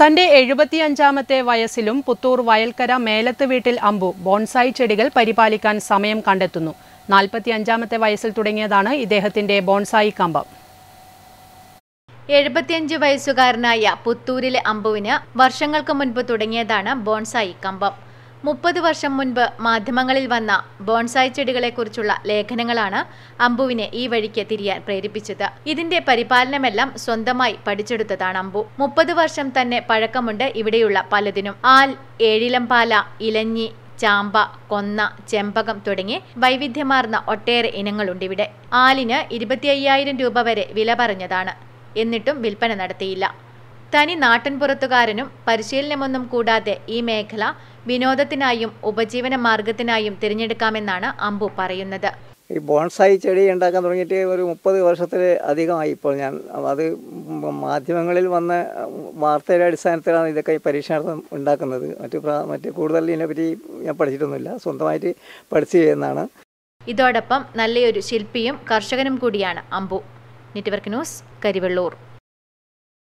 തന്റെ എഴുപത്തിയഞ്ചാമത്തെ വയസ്സിലും പുത്തൂർ വയൽക്കര മേലത്ത് വീട്ടിൽ അമ്പു ബോൺസായി ചെടികൾ പരിപാലിക്കാൻ സമയം കണ്ടെത്തുന്നു നാൽപ്പത്തിയഞ്ചാമത്തെ വയസ്സിൽ തുടങ്ങിയതാണ് ഇദ്ദേഹത്തിന്റെ ബോൺസായി കമ്പം എഴുപത്തിയഞ്ച് വയസ്സുകാരനായ പുത്തൂരിലെ അമ്പുവിന് വർഷങ്ങൾക്ക് മുൻപ് തുടങ്ങിയതാണ് ബോൺസായി കമ്പം മുപ്പത് വർഷം മുൻപ് മാധ്യമങ്ങളിൽ വന്ന ബോൺസായി ചെടികളെക്കുറിച്ചുള്ള ലേഖനങ്ങളാണ് അംബുവിനെ ഈ വഴിക്ക് തിരിയാൻ പ്രേരിപ്പിച്ചത് ഇതിന്റെ പരിപാലനമെല്ലാം സ്വന്തമായി പഠിച്ചെടുത്തതാണ് അംബു മുപ്പത് വർഷം തന്നെ പഴക്കമുണ്ട് ഇവിടെയുള്ള പലതിനും ആൽ ഏഴിലംപാല ഇലഞ്ഞി ചാമ്പ കൊന്ന ചെമ്പകം തുടങ്ങി വൈവിധ്യമാർന്ന ഒട്ടേറെ ഇനങ്ങളുണ്ട് ഇവിടെ ആലിന് ഇരുപത്തി രൂപ വരെ വില പറഞ്ഞതാണ് എന്നിട്ടും വിൽപ്പന നടത്തിയില്ല തനി നാട്ടിൻ പുറത്തുകാരനും പരിശീലനമൊന്നും കൂടാതെ ഈ മേഖല വിനോദത്തിനായും ഉപജീവന മാർഗത്തിനായും തിരഞ്ഞെടുക്കാമെന്നാണ് അമ്പു പറയുന്നത് ഈ ബോൺസായി ചെടി ഉണ്ടാക്കാൻ തുടങ്ങിയിട്ട് ഒരു മുപ്പത് വർഷത്തിൽ അധികമായി ഇപ്പോൾ ഞാൻ അത് മാധ്യമങ്ങളിൽ വന്ന വാർത്തയുടെ അടിസ്ഥാനത്തിലാണ് ഇതൊക്കെ ഈ പരീക്ഷണാർത്ഥം ഉണ്ടാക്കുന്നത് മറ്റു മറ്റു കൂടുതൽ ഇതിനെപ്പറ്റി ഞാൻ പഠിച്ചിട്ടൊന്നുമില്ല സ്വന്തമായിട്ട് പഠിച്ചു ചെയ്യുന്നതാണ് ഇതോടൊപ്പം നല്ലയൊരു ശില്പിയും കർഷകനും കൂടിയാണ് അമ്പു നെറ്റ്വർക്ക് ന്യൂസ് കരിവെള്ളൂർ